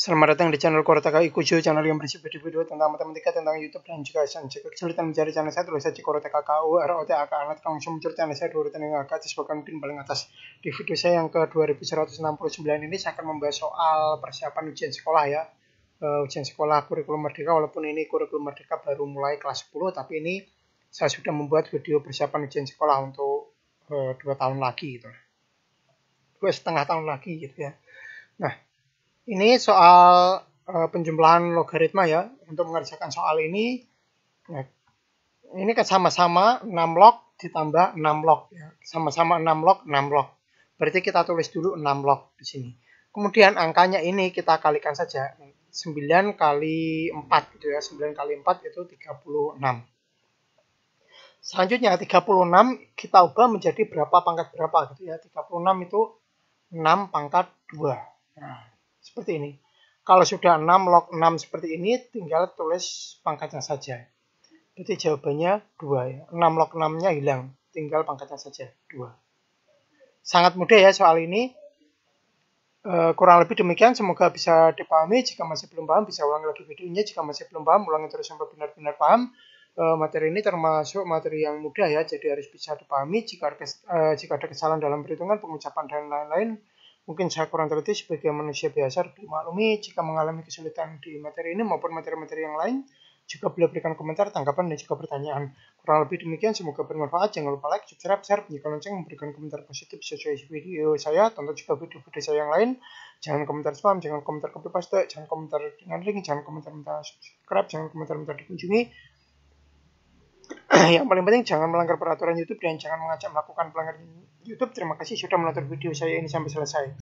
Selamat datang di channel Korotaka Ikujo, channel yang berisi video-video tentang matematika, tentang YouTube, dan juga sains. Jika kesulitan mencari channel saya, tulis saja Korotaka KU, ROTA, AK, anak, langsung muncul channel saya di urutan yang agak disebabkan mungkin paling atas. Di video saya yang ke 2169 ini, saya akan membahas soal persiapan ujian sekolah ya. E, ujian sekolah kurikulum merdeka, walaupun ini kurikulum merdeka baru mulai kelas 10, tapi ini saya sudah membuat video persiapan ujian sekolah untuk e, dua tahun lagi gitu. Dua setengah tahun lagi gitu ya. Nah, ini soal uh, penjumlahan logaritma ya. Untuk mengerjakan soal ini, nah, ini kan sama-sama 6 log ditambah 6 log. ya Sama-sama 6 log, 6 log. Berarti kita tulis dulu 6 log di sini. Kemudian angkanya ini kita kalikan saja. 9 kali 4 gitu ya. 9 kali 4 itu 36. Selanjutnya 36 kita ubah menjadi berapa pangkat berapa gitu ya. 36 itu 6 pangkat 2. Nah, seperti ini. Kalau sudah 6 log 6 seperti ini, tinggal tulis pangkatnya saja. Berarti jawabannya 2 ya. 6 log 6-nya hilang, tinggal pangkatnya saja 2. Sangat mudah ya soal ini. E, kurang lebih demikian, semoga bisa dipahami. Jika masih belum paham, bisa ulangi lagi videonya. Jika masih belum paham, ulangi terus sampai benar-benar paham. E, materi ini termasuk materi yang mudah ya, jadi harus bisa dipahami. jika ada e, kesalahan dalam perhitungan, pengucapan, dan lain-lain, Mungkin saya kurang teliti sebagai manusia biasa dimaklumi jika mengalami kesulitan di materi ini maupun materi-materi yang lain. Juga boleh berikan komentar, tanggapan, dan juga pertanyaan. Kurang lebih demikian, semoga bermanfaat. Jangan lupa like, subscribe, share, jika lonceng, memberikan komentar positif sesuai video saya. Tonton juga video-video saya yang lain. Jangan komentar spam, jangan komentar copy paste, jangan komentar dengan link, jangan komentar minta subscribe, jangan komentar minta dikunjungi yang paling penting jangan melanggar peraturan YouTube dan jangan mengajak melakukan pelanggaran YouTube. Terima kasih sudah menonton video saya ini sampai selesai.